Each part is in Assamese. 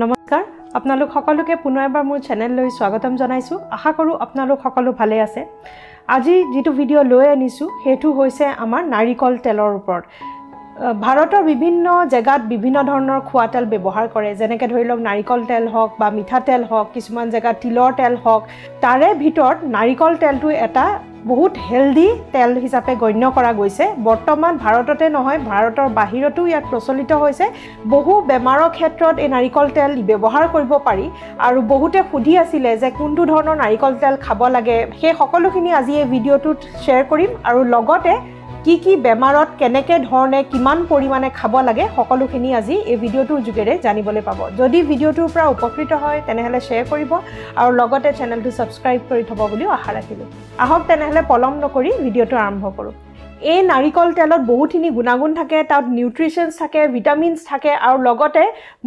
নমস্কাৰ আপোনালোক সকলোকে পুনৰ এবাৰ মোৰ চেনেললৈ স্বাগতম জনাইছোঁ আশা কৰোঁ আপোনালোক সকলো ভালে আছে আজি যিটো ভিডিঅ' লৈ আনিছোঁ সেইটো হৈছে আমাৰ নাৰিকল তেলৰ ওপৰত ভাৰতৰ বিভিন্ন জেগাত বিভিন্ন ধৰণৰ খোৱা তেল ব্যৱহাৰ কৰে যেনেকৈ ধৰি লওক নাৰিকল তেল হওক বা মিঠাতেল হওক কিছুমান জেগাত তিলৰ তেল হওক তাৰে ভিতৰত নাৰিকল তেলটো এটা বহুত হেলদি তেল হিচাপে গণ্য কৰা গৈছে বৰ্তমান ভাৰততে নহয় ভাৰতৰ বাহিৰতো ইয়াত প্ৰচলিত হৈছে বহু বেমাৰৰ ক্ষেত্ৰত এই নাৰিকল তেল ব্যৱহাৰ কৰিব পাৰি আৰু বহুতে সুধি আছিলে যে কোনটো ধৰণৰ নাৰিকল তেল খাব লাগে সেই সকলোখিনি আজি এই ভিডিঅ'টোত শ্বেয়াৰ কৰিম আৰু লগতে কি কি বেমাৰত কেনেকৈ ধৰণে কিমান পৰিমাণে খাব লাগে সকলোখিনি আজি এই ভিডিঅ'টোৰ যোগেৰে জানিবলৈ পাব যদি ভিডিঅ'টোৰ পৰা উপকৃত হয় তেনেহ'লে শ্বেয়াৰ কৰিব আৰু লগতে চেনেলটো ছাবস্ক্ৰাইব কৰি থ'ব বুলিও আশা ৰাখিলোঁ আহক তেনেহ'লে পলম নকৰি ভিডিঅ'টো আৰম্ভ কৰোঁ এই নাৰিকল তেলত বহুতখিনি গুণাগুণ থাকে তাত নিউট্ৰিশ্যনছ থাকে ভিটামিনছ থাকে আৰু লগতে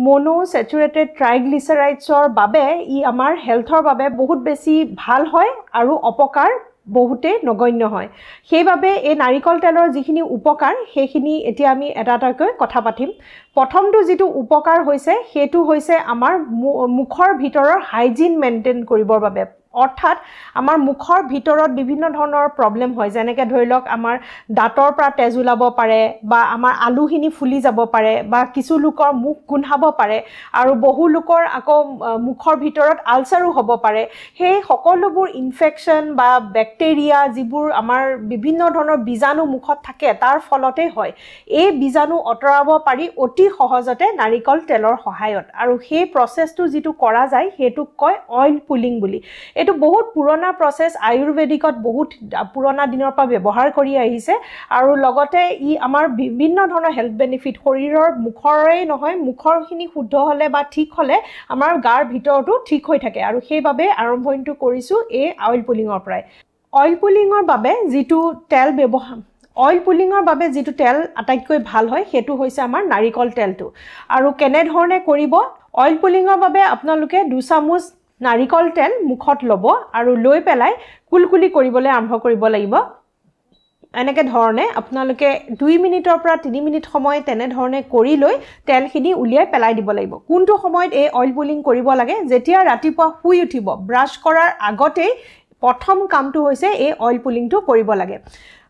মনো চেচুৰেটেড ট্ৰাইগ্লিচাৰাইডছৰ বাবে ই আমাৰ হেল্থৰ বাবে বহুত বেছি ভাল হয় আৰু অপকাৰ বহুতে নগণ্য হয় সেইবাবে এই নাৰিকল তেলৰ যিখিনি উপকাৰ সেইখিনি এতিয়া আমি এটা এটাকৈ কথা পাতিম প্ৰথমটো যিটো উপকাৰ হৈছে সেইটো হৈছে আমাৰ মুখৰ ভিতৰৰ হাইজিন মেইনটেইন কৰিবৰ বাবে অৰ্থাৎ আমাৰ মুখৰ ভিতৰত বিভিন্ন ধৰণৰ প্ৰব্লেম হয় যেনেকৈ ধৰি লওক আমাৰ দাঁতৰ পৰা তেজ ওলাব পাৰে বা আমাৰ আলুখিনি ফুলি যাব পাৰে বা কিছু লোকৰ মুখ গোন্ধাব পাৰে আৰু বহু লোকৰ আকৌ মুখৰ ভিতৰত আলচাৰো হ'ব পাৰে সেই সকলোবোৰ ইনফেকশ্যন বা বেক্টেৰিয়া যিবোৰ আমাৰ বিভিন্ন ধৰণৰ বীজাণু মুখত থাকে তাৰ ফলতেই হয় এই বীজাণু আঁতৰাব পাৰি অতি সহজতে নাৰিকল তেলৰ সহায়ত আৰু সেই প্ৰচেছটো যিটো কৰা যায় সেইটোক কয় অইল পুলিং বুলি এইটো বহুত পুৰণা প্ৰচেছ আয়ুৰ্বেদিকত বহুত পুৰণা দিনৰ পৰা ব্যৱহাৰ কৰি আহিছে আৰু লগতে ই আমাৰ বিভিন্ন ধৰণৰ হেল্থ বেনিফিট শৰীৰৰ মুখৰেই নহয় মুখৰখিনি শুদ্ধ হ'লে বা ঠিক হ'লে আমাৰ গাৰ ভিতৰতো ঠিক হৈ থাকে আৰু সেইবাবে আৰম্ভণিটো কৰিছোঁ এই অইল পুলিঙৰ পৰাই অইল পুলিঙৰ বাবে যিটো তেল ব্যৱহাৰ অইল পুলিঙৰ বাবে যিটো তেল আটাইতকৈ ভাল হয় সেইটো হৈছে আমাৰ নাৰিকল তেলটো আৰু কেনেধৰণে কৰিব অইল পুলিঙৰ বাবে আপোনালোকে দুচামুচ নাৰিকল তেল মুখত ল'ব আৰু লৈ পেলাই কুলকুলি কৰিবলৈ আৰম্ভ কৰিব লাগিব এনেকে ধৰণে আপোনালোকে দুই মিনিটৰ পৰা তিনি মিনিট সময় তেনেধৰণে কৰি লৈ তেলখিনি উলিয়াই পেলাই দিব লাগিব কোনটো সময়ত এই অইল বুলিং কৰিব লাগে যেতিয়া ৰাতিপুৱা শুই উঠিব ব্ৰাছ কৰাৰ আগতেই প্ৰথম কামটো হৈছে এই অইল পুলিংটো কৰিব লাগে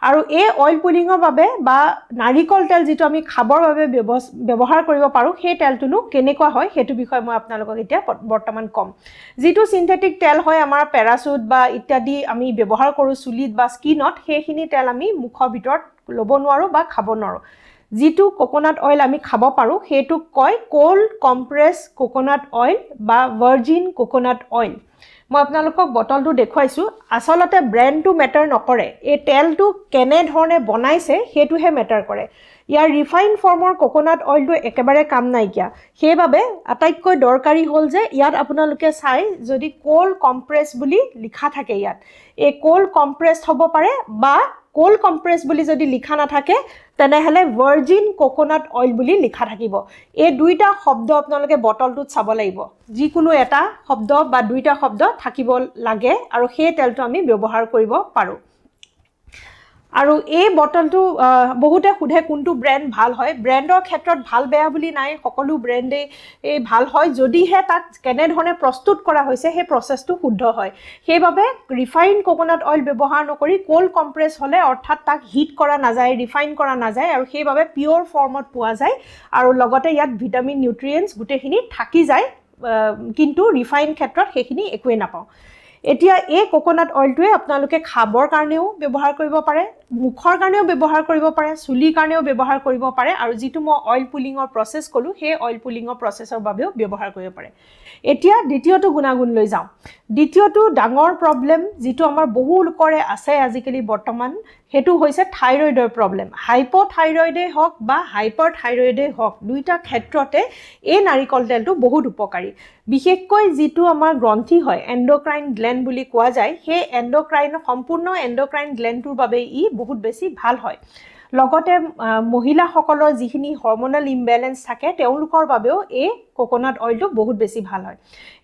আৰু এই অইল পুলিঙৰ বাবে বা নাৰিকল তেল যিটো আমি খাবৰ বাবে ব্যৱহাৰ কৰিব পাৰোঁ সেই তেলটোনো কেনেকুৱা হয় সেইটো বিষয়ে মই আপোনালোকক এতিয়া বৰ্তমান ক'ম যিটো চিন্থেটিক তেল হয় আমাৰ পেৰাচুট বা ইত্যাদি আমি ব্যৱহাৰ কৰোঁ চুলিত বা স্কিনত সেইখিনি তেল আমি মুখৰ ভিতৰত ল'ব নোৱাৰোঁ বা খাব নোৱাৰোঁ যিটো কোকোনাট অইল আমি খাব পাৰোঁ সেইটোক কয় ক'ল্ড কম্প্ৰেছ কোকোনাট অইল বা ভাৰ্জিন কক'নাট অইল মই আপোনালোকক বটলটো দেখুৱাইছোঁ আচলতে ব্ৰেণ্ডটো মেটাৰ নকৰে এই তেলটো কেনেধৰণে বনাইছে সেইটোহে মেটাৰ কৰে ইয়াৰ ৰিফাইন ফৰ্মৰ ককনাট অইলটো একেবাৰে কাম নাইকিয়া সেইবাবে আটাইতকৈ দৰকাৰী হ'ল যে ইয়াত আপোনালোকে চাই যদি ক'ল্ড কম্প্ৰেছ বুলি লিখা থাকে ইয়াত এই ক'ল্ড কম্প্ৰেছ হ'ব পাৰে বা কল কম্প্ৰেছ বুলি যদি লিখা নাথাকে তেনেহ'লে ভাৰ্জিন কোকোনাট অইল বুলি লিখা থাকিব এই দুইটা শব্দ আপোনালোকে বটলটোত চাব লাগিব যিকোনো এটা শব্দ বা দুইটা শব্দ থাকিব লাগে আৰু সেই তেলটো আমি ব্যৱহাৰ কৰিব পাৰোঁ আৰু এই বটলটো বহুতে সোধে কোনটো ব্ৰেণ্ড ভাল হয় ব্ৰেণ্ডৰ ক্ষেত্ৰত ভাল বেয়া বুলি নাই সকলো ব্ৰেণ্ডেই এই ভাল হয় যদিহে তাক কেনেধৰণে প্ৰস্তুত কৰা হৈছে সেই প্ৰচেছটো শুদ্ধ হয় সেইবাবে ৰিফাইন ক'কনাট অইল ব্যৱহাৰ নকৰি ক'ল্ড কম্প্ৰেছ হ'লে অৰ্থাৎ তাক হিট কৰা নাযায় ৰিফাইন কৰা নাযায় আৰু সেইবাবে পিয়'ৰ ফৰ্মত পোৱা যায় আৰু লগতে ইয়াত ভিটামিন নিউট্ৰিয়েণ্টছ গোটেইখিনি থাকি যায় কিন্তু ৰিফাইন ক্ষেত্ৰত সেইখিনি একোৱেই নাপাওঁ এতিয়া এই কক'নাট অইলটোৱে আপোনালোকে খাবৰ কাৰণেও ব্যৱহাৰ কৰিব পাৰে মুখৰ কাৰণেও ব্যৱহাৰ কৰিব পাৰে চুলিৰ কাৰণেও ব্যৱহাৰ কৰিব পাৰে আৰু যিটো মই অইল পুলিঙৰ প্ৰচেছ ক'লোঁ সেই অইল পুলিঙৰ প্ৰচেছৰ বাবেও ব্যৱহাৰ কৰিব পাৰে এতিয়া দ্বিতীয়টো গুণাগুণ লৈ যাওঁ দ্বিতীয়টো ডাঙৰ প্ৰব্লেম যিটো আমাৰ বহু লোকৰে আছে আজিকালি বৰ্তমান সেইটো হৈছে থাইৰয়ডৰ প্ৰব্লেম হাইপ' থাইৰয়ডেই হওক বা হাইপাৰ থাইৰয়ডেই হওক দুয়োটা ক্ষেত্ৰতে এই নাৰিকল তেলটো বহুত উপকাৰী বিশেষকৈ যিটো আমাৰ গ্ৰন্থি হয় এণ্ড'ক্ৰাইন গ্লেণ্ড বুলি কোৱা যায় সেই এণ্ড'ক্ৰাইন সম্পূৰ্ণ এণ্ড'ক্ৰাইন গ্লেণ্ডটোৰ বাবে ই বহুত বেছি ভাল হয় লগতে মহিলাসকলৰ যিখিনি হৰ্মনেল ইমবেলেঞ্চ থাকে তেওঁলোকৰ বাবেও এই কোকোনাট অইলটো বহুত বেছি ভাল হয়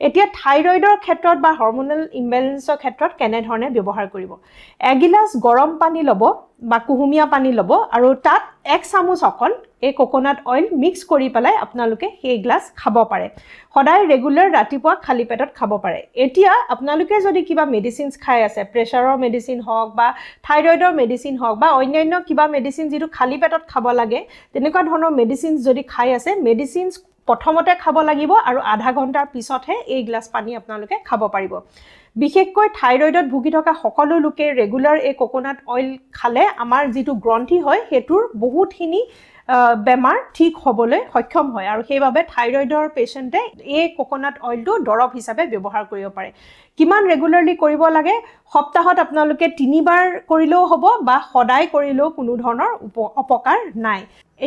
এতিয়া থাইৰয়ডৰ ক্ষেত্ৰত বা হৰমনেল ইমবেলেঞ্চৰ ক্ষেত্ৰত কেনেধৰণে ব্যৱহাৰ কৰিব এগিলাচ গৰম পানী ল'ব বা কুহুমীয়া পানী ল'ব আৰু তাত এক চামুচ অকল এই কোকোনাট অইল মিক্স কৰি পেলাই আপোনালোকে সেই গ্লাছ খাব পাৰে সদায় ৰেগুলাৰ ৰাতিপুৱা খালী পেটত খাব পাৰে এতিয়া আপোনালোকে যদি কিবা মেডিচিনছ খাই আছে প্ৰেছাৰৰ মেডিচিন হওক বা থাইৰয়ডৰ মেডিচিন হওক বা অন্যান্য কিবা মেডিচিন যিটো খালী পেটত খাব লাগে তেনেকুৱা ধৰণৰ মেডিচিনছ যদি খাই আছে মেডিচিনছ প্ৰথমতে খাব লাগিব আৰু আধা ঘণ্টাৰ পিছতহে এই গ্লাছ পানী আপোনালোকে খাব পাৰিব বিশেষকৈ থাইৰয়ডত ভুগি থকা সকলো লোকে ৰেগুলাৰ এই কোকোনাট অইল খালে আমাৰ যিটো গ্ৰন্থি হয় সেইটোৰ বহুতখিনি বেমাৰ ঠিক হ'বলৈ সক্ষম হয় আৰু সেইবাবে থাইৰয়ডৰ পেচেণ্টে এই কোকোনাট অইলটো দৰৱ হিচাপে ব্যৱহাৰ কৰিব পাৰে কিমান ৰেগুলাৰলি কৰিব লাগে সপ্তাহত আপোনালোকে তিনিবাৰ কৰিলেও হ'ব বা সদায় কৰিলেও কোনো ধৰণৰ উপ অপকাৰ নাই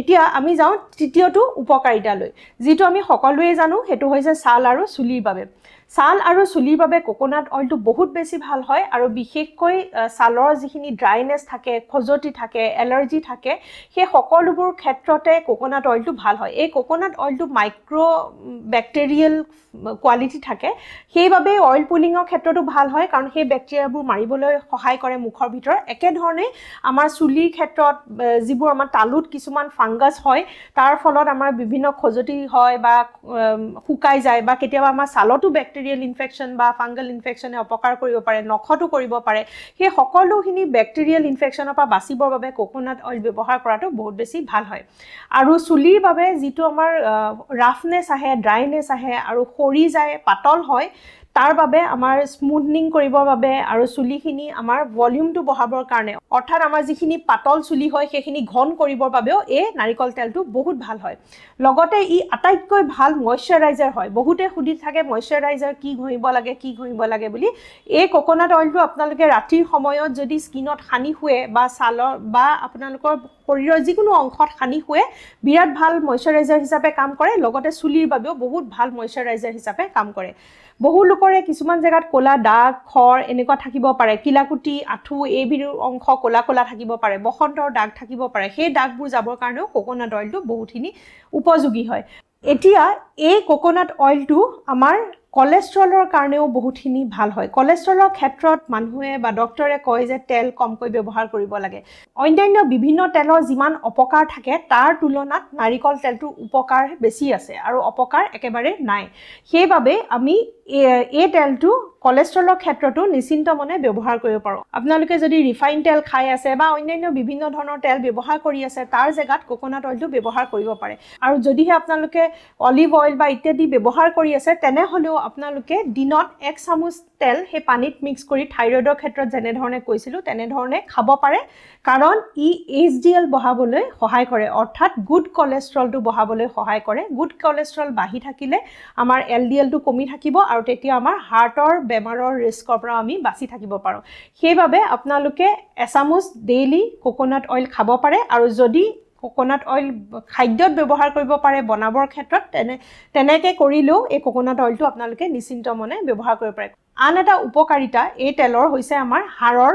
এতিয়া আমি যাওঁ তৃতীয়টো উপকাৰিতালৈ যিটো আমি সকলোৱে জানো সেইটো হৈছে ছাল আৰু চুলিৰ বাবে ছাল আৰু চুলিৰ বাবে কোকোনাট অইলটো বহুত বেছি ভাল হয় আৰু বিশেষকৈ ছালৰ যিখিনি ড্ৰাইনেছ থাকে খজুৱতি থাকে এলাৰ্জি থাকে সেই সকলোবোৰ ক্ষেত্ৰতে কোকোনাট অইলটো ভাল হয় এই কোকোনাট অইলটো মাইক্ৰ' বেক্টেৰিয়েল কোৱালিটি থাকে সেইবাবে অইল পুলিঙৰ ক্ষেত্ৰতো ভাল হয় কাৰণ সেই বেক্টেৰিয়াবোৰ মাৰিবলৈ সহায় কৰে মুখৰ ভিতৰত একেধৰণে আমাৰ চুলিৰ ক্ষেত্ৰত যিবোৰ আমাৰ তালুত কিছুমান ফাংগাছ হয় তাৰ ফলত আমাৰ বিভিন্ন খজুৱতি হয় বা শুকাই যায় বা কেতিয়াবা আমাৰ ছালতো বেক্টেৰিয়া বেক্টেৰিয়েল ইনফেকশ্যন বা ফাংগাল ইনফেকশ্যনে অপকাৰ কৰিব পাৰে নখতো কৰিব পাৰে সেই সকলোখিনি বেক্টেৰিয়েল ইনফেকশ্যনৰ পৰা বাচিবৰ বাবে কোকোনাট অইল ব্যৱহাৰ কৰাটো বহুত বেছি ভাল হয় আৰু চুলিৰ বাবে যিটো আমাৰ ৰাফনেছ আহে ড্ৰাইনেছ আহে আৰু সৰি যায় পাতল হয় তাৰ বাবে আমাৰ স্মুথনিং কৰিবৰ বাবে আৰু চুলিখিনি আমাৰ ভলিউমটো বঢ়াবৰ কাৰণে অৰ্থাৎ আমাৰ যিখিনি পাতল চুলি হয় সেইখিনি ঘন কৰিবৰ বাবেও এই নাৰিকল তেলটো বহুত ভাল হয় লগতে ই আটাইতকৈ ভাল ময়শ্চাৰাইজাৰ হয় বহুতে সুধি থাকে ময়শ্চাৰাইজাৰ কি ঘঁহিব লাগে কি ঘঁহিব লাগে বুলি এই কোকোনাট অইলটো আপোনালোকে ৰাতিৰ সময়ত যদি স্কিনত সানি শুৱে বা ছালৰ বা আপোনালোকৰ শৰীৰৰ যিকোনো অংশত সানি শুৱে বিৰাট ভাল ময়শ্চাৰাইজাৰ হিচাপে কাম কৰে লগতে চুলিৰ বাবেও বহুত ভাল ময়শ্চাৰাইজাৰ হিচাপে কাম কৰে বহু লোকৰে কিছুমান জেগাত ক'লা দাগ খৰ এনেকুৱা থাকিব পাৰে কিলাকুটি আঁঠু এইবোৰ অংশ ক'লা ক'লা থাকিব পাৰে বসন্তৰ দাগ থাকিব পাৰে সেই দাগবোৰ যাবৰ কাৰণেও ককনাট অইলটো বহুতখিনি উপযোগী হয় এতিয়া এই ককনাট অইলটো আমাৰ কলেষ্ট্ৰলৰ কাৰণেও বহুতখিনি ভাল হয় কলেষ্ট্ৰলৰ ক্ষেত্ৰত মানুহে বা ডক্টৰে কয় যে তেল কমকৈ ব্যৱহাৰ কৰিব লাগে অন্যান্য বিভিন্ন তেলৰ যিমান অপকাৰ থাকে তাৰ তুলনাত নাৰিকল তেলটোৰ উপকাৰ বেছি আছে আৰু অপকাৰ একেবাৰে নাই সেইবাবে আমি এই তেলটো কলেষ্ট্ৰলৰ ক্ষেত্ৰতো নিশ্চিন্ত মনে ব্যৱহাৰ কৰিব পাৰোঁ আপোনালোকে যদি ৰিফাইন তেল খাই আছে বা অন্যান্য বিভিন্ন ধৰণৰ তেল ব্যৱহাৰ কৰি আছে তাৰ জেগাত কক'নাট অইলটো ব্যৱহাৰ কৰিব পাৰে আৰু যদিহে আপোনালোকে অলিভ অইল বা ইত্যাদি ব্যৱহাৰ কৰি আছে তেনেহ'লেও আপোনালোকে দিনত এক চামুচ তেল সেই পানীত মিক্স কৰি থাইৰয়ডৰ ক্ষেত্ৰত যেনেধৰণে কৈছিলোঁ তেনেধৰণে খাব পাৰে কাৰণ ই এইচ ডি এল বঢ়াবলৈ সহায় কৰে অৰ্থাৎ গুড কলেষ্ট্ৰলটো বঢ়াবলৈ সহায় কৰে গুড কলেষ্ট্ৰল বাঢ়ি থাকিলে আমাৰ এল ডি এলটো কমি থাকিব আৰু তেতিয়া আমাৰ হাৰ্টৰ বেমাৰৰ ৰিস্কৰ পৰা আমি বাচি থাকিব পাৰোঁ সেইবাবে আপোনালোকে এচামুচ ডেইলি কোকোনাট অইল খাব পাৰে আৰু যদি কোকোনাট অইল খাদ্যত ব্যৱহাৰ কৰিব পাৰে বনাবৰ ক্ষেত্ৰত তেনে তেনেকৈ কৰিলেও এই কোকোনাট অইলটো আপোনালোকে নিশ্চিন্ত মনে ব্যৱহাৰ কৰিব পাৰে আন এটা উপকাৰিতা এই তেলৰ হৈছে আমাৰ হাড়ৰ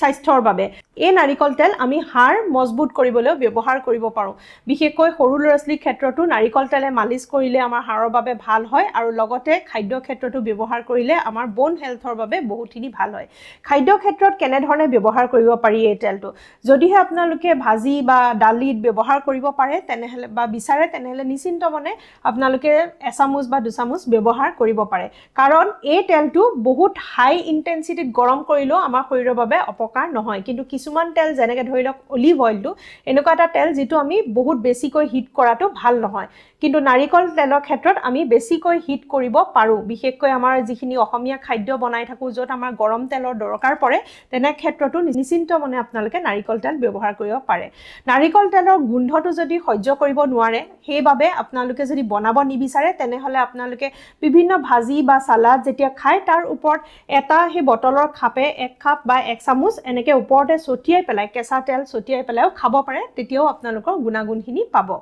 স্বাস্থ্যৰ বাবে এই নাৰিকল তেল আমি হাড় মজবুত কৰিবলৈও ব্যৱহাৰ কৰিব পাৰোঁ বিশেষকৈ সৰু ল'ৰা ছোৱালীৰ ক্ষেত্ৰতো নাৰিকল তেলে মালিচ কৰিলে আমাৰ হাড়ৰ বাবে ভাল হয় আৰু লগতে খাদ্য ক্ষেত্ৰতো ব্যৱহাৰ কৰিলে আমাৰ বন হেল্থৰ বাবে বহুতখিনি ভাল হয় খাদ্য ক্ষেত্ৰত কেনেধৰণে ব্যৱহাৰ কৰিব পাৰি এই তেলটো যদিহে আপোনালোকে ভাজি বা দালিত ব্যৱহাৰ কৰিব পাৰে তেনেহ'লে বা বিচাৰে তেনেহ'লে নিশ্চিন্ত মনে আপোনালোকে এচামুচ বা দুচামুচ ব্যৱহাৰ কৰিব পাৰে কাৰণ এই তেলটো বহুত হাই ইণ্টেনচিটিত গৰম কৰিলেও আমাৰ শৰীৰৰ বাবে অপ অপকাৰ নহয় কিন্তু কিছুমান তেল যেনেকৈ ধৰি লওক অলিভ অইলটো এনেকুৱা এটা তেল যিটো আমি বহুত বেছিকৈ হিট কৰাটো ভাল নহয় কিন্তু নাৰিকল তেলৰ ক্ষেত্ৰত আমি বেছিকৈ হিট কৰিব পাৰোঁ বিশেষকৈ আমাৰ যিখিনি অসমীয়া খাদ্য বনাই থাকোঁ য'ত আমাৰ গৰম তেলৰ দৰকাৰ পৰে তেনে ক্ষেত্ৰতো নিশ্চিন্ত মনে আপোনালোকে নাৰিকল তেল ব্যৱহাৰ কৰিব পাৰে নাৰিকল তেলৰ গোন্ধটো যদি সহ্য কৰিব নোৱাৰে সেইবাবে আপোনালোকে যদি বনাব নিবিচাৰে তেনেহ'লে আপোনালোকে বিভিন্ন ভাজি বা চালাড যেতিয়া খায় তাৰ ওপৰত এটা সেই বটলৰ খাপে এক খাপ বা এক চামুচ খোজ এনেকৈ ওপৰতে ছটিয়াই পেলাই কেঁচা তেল ছটিয়াই পেলাইও খাব পাৰে তেতিয়াও আপোনালোকৰ গুণাগুণখিনি পাব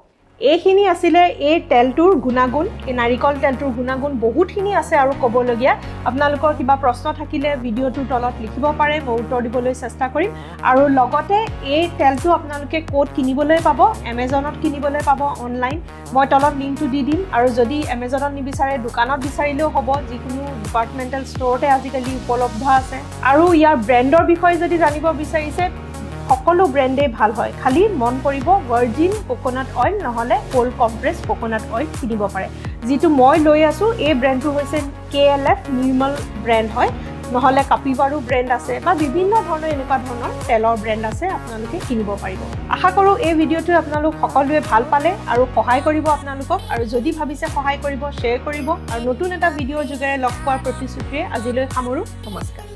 এইখিনি আছিলে এই তেলটোৰ গুণাগুণ এই নাৰিকল তেলটোৰ গুণাগুণ বহুতখিনি আছে আৰু ক'বলগীয়া আপোনালোকৰ কিবা প্ৰশ্ন থাকিলে ভিডিঅ'টোৰ তলত লিখিব পাৰে মই উত্তৰ দিবলৈ চেষ্টা কৰিম আৰু লগতে এই তেলটো আপোনালোকে ক'ত কিনিবলৈ পাব এমেজনত কিনিবলৈ পাব অনলাইন মই তলত লিংকটো দি দিম আৰু যদি এমেজনত নিবিচাৰে দোকানত বিচাৰিলেও হ'ব যিকোনো ডিপাৰ্টমেণ্টেল ষ্ট'ৰতে আজিকালি উপলব্ধ আছে আৰু ইয়াৰ ব্ৰেণ্ডৰ বিষয়ে যদি জানিব বিচাৰিছে সকলো ব্ৰেণ্ডেই ভাল হয় খালী মন কৰিব ভাৰ্জিন কোকোনাট অইল নহ'লে কল্ড কম্প্ৰেছ কোকোনাট অইল কিনিব পাৰে যিটো মই লৈ আছোঁ এই ব্ৰেণ্ডটো হৈছে K L F Nirmal brand হয় নহ'লে কাপিবাৰো ব্ৰেণ্ড আছে বা বিভিন্ন ধৰণৰ এনেকুৱা ধৰণৰ তেলৰ ব্ৰেণ্ড আছে আপোনালোকে কিনিব পাৰিব আশা কৰোঁ এই ভিডিঅ'টোৱে আপোনালোক সকলোৱে ভাল পালে আৰু সহায় কৰিব আপোনালোকক আৰু যদি ভাবিছে সহায় কৰিব শ্বেয়াৰ কৰিব আৰু নতুন এটা ভিডিঅ'ৰ যোগেৰে লগ পোৱাৰ প্ৰতিশ্ৰুতিৰে আজিলৈ সামৰোঁ নমস্কাৰ